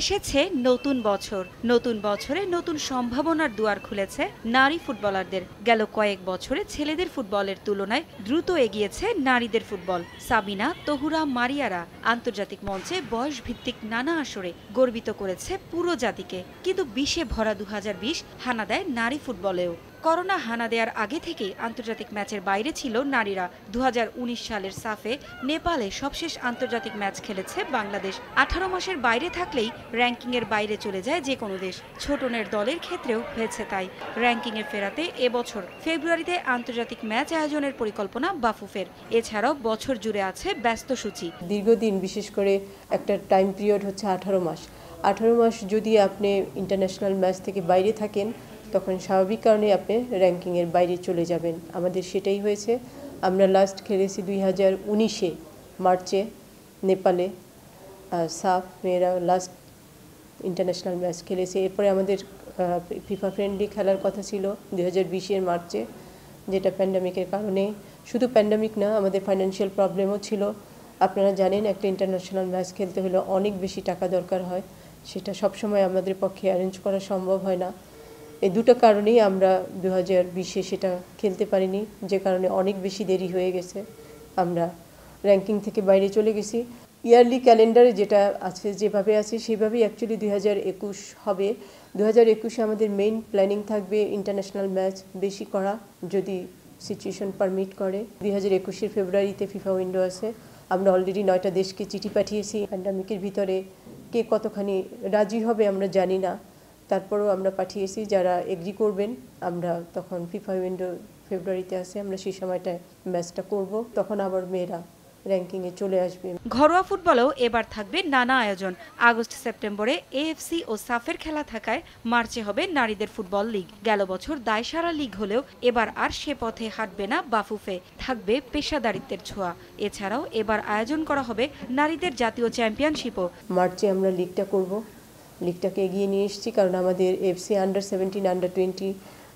এসেছে নতুন বছর নতুন বছরে নতুন সম্ভাবনার দুয়ার খুলেছে নারী ফুটবলারদের গেল কয়েক বছরে ছেলেদের ফুটবলের তুলনায় দ্রুত এগিয়েছে নারীদের ফুটবল সাবিনা তহুরা মারিয়ারা আন্তর্জাতিক মঞ্চে বয়সভিত্তিক নানা আসরে গর্বিত করেছে পুরো জাতিকে কিন্তু বিশে ভরা দু হানা দেয় নারী ফুটবলেও করোনা হানা দেওয়ার আগে থেকে আন্তর্জাতিক ম্যাচের বাইরে ছিল নারীরা দু সালের সাফে নেপালে সবশেষ আন্তর্জাতিক ম্যাচ খেলেছে বাংলাদেশ আঠারো মাসের বাইরে থাকলেই র্যাঙ্কিংয়ের বাইরে চলে যায় যে কোনো দেশ ছোটনের দলের ক্ষেত্রেও হয়েছে তাই র্যাঙ্কিংয়ে ফেরাতে এবছর ফেব্রুয়ারিতে আন্তর্জাতিক ম্যাচ আয়োজনের পরিকল্পনা বাফুফের এছাড়াও বছর জুড়ে আছে ব্যস্ত সূচি দীর্ঘদিন বিশেষ করে একটা টাইম পিরিয়ড হচ্ছে আঠারো মাস আঠারো মাস যদি আপনি ইন্টারন্যাশনাল ম্যাচ থেকে বাইরে থাকেন তখন স্বাভাবিক কারণে আপনি র্যাঙ্কিংয়ের বাইরে চলে যাবেন আমাদের সেটাই হয়েছে আমরা লাস্ট খেলেছি দুই হাজার উনিশে মার্চে নেপালে সাফ মেয়েরা লাস্ট ইন্টারন্যাশনাল ম্যাচ খেলেছে এরপরে আমাদের ফিফা ফ্রেন্ডলি খেলার কথা ছিল দুই হাজার মার্চে যেটা প্যান্ডামিকের কারণে শুধু প্যান্ডামিক না আমাদের ফাইন্যান্সিয়াল প্রবলেমও ছিল আপনারা জানেন একটা ইন্টারন্যাশনাল ম্যাচ খেলতে হলে অনেক বেশি টাকা দরকার হয় সেটা সবসময় আমাদের পক্ষে অ্যারেঞ্জ করা সম্ভব হয় না এই দুটো কারণেই আমরা দু হাজার বিশে সেটা খেলতে পারিনি যে কারণে অনেক বেশি দেরি হয়ে গেছে আমরা র্যাঙ্কিং থেকে বাইরে চলে গেছি ইয়ারলি ক্যালেন্ডারে যেটা আছে যেভাবে আছে সেভাবেই অ্যাকচুয়ালি দু হাজার একুশ হবে দু হাজার একুশে আমাদের মেইন প্ল্যানিং থাকবে ইন্টারন্যাশনাল ম্যাচ বেশি করা যদি সিচুয়েশন পারমিট করে দুই হাজার একুশের ফেব্রুয়ারিতে ফিফা উইন্ডো আছে আমরা অলরেডি নয়টা দেশকে চিঠি পাঠিয়েছি প্যান্ডামিকের ভিতরে কে কতখানি রাজি হবে আমরা জানি না তারপরেও আমরা পাঠিয়েছি যারা এগ্রি করবেন আমরা তখন ফিফা উইন্ডো ফেব্রুয়ারিতে আসে আমরা সেই সময়টায় ম্যাচটা করব তখন আবার মেয়েরা র্যাঙ্কিংয়ে চলে আসবে ঘরোয়া ফুটবলেও এবার থাকবে নানা আয়োজন আগস্ট সেপ্টেম্বরে এএফসি ও সাফের খেলা থাকায় মার্চে হবে নারীদের ফুটবল লিগ গেল বছর দায়সারা লিগ হলেও এবার আর সে পথে হাঁটবে না বাফুফে থাকবে পেশাদারিত্বের ছোঁয়া এছাড়াও এবার আয়োজন করা হবে নারীদের জাতীয় চ্যাম্পিয়নশিপও মার্চে আমরা লিগটা করব লিগটাকে এগিয়ে নিয়ে এসেছি কারণ আমাদের FC under seventeen under twenty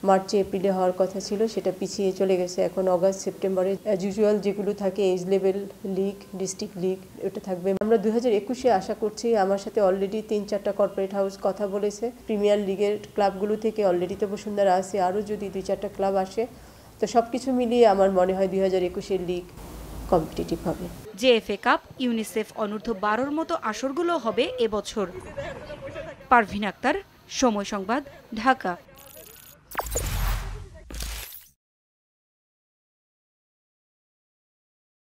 মার্চে এপ্রিলে হওয়ার কথা ছিল সেটা পিছিয়ে চলে গেছে এখন অগাস্ট সেপ্টেম্বরে অ্যাজ ইউজুয়াল যেগুলো থাকে age level league district league ওটা থাকবে আমরা দু হাজার একুশে আশা করছি আমার সাথে অলরেডি তিন চারটা কর্পোরেট হাউস কথা বলেছে প্রিমিয়ার লিগের ক্লাবগুলো থেকে অলরেডি তো বসুন্ধরা আসে আরও যদি দুই চারটা ক্লাব আসে তো সব কিছু মিলিয়ে আমার মনে হয় দুই হাজার একুশের লিগ কম্পিটিটিভ হবে জেএফএ কাপ ইউনিসেফ অনূর্ধ্ব বারোর মতো আসরগুলো হবে এবছর পারভিন আক্তার সময় সংবাদ ঢাকা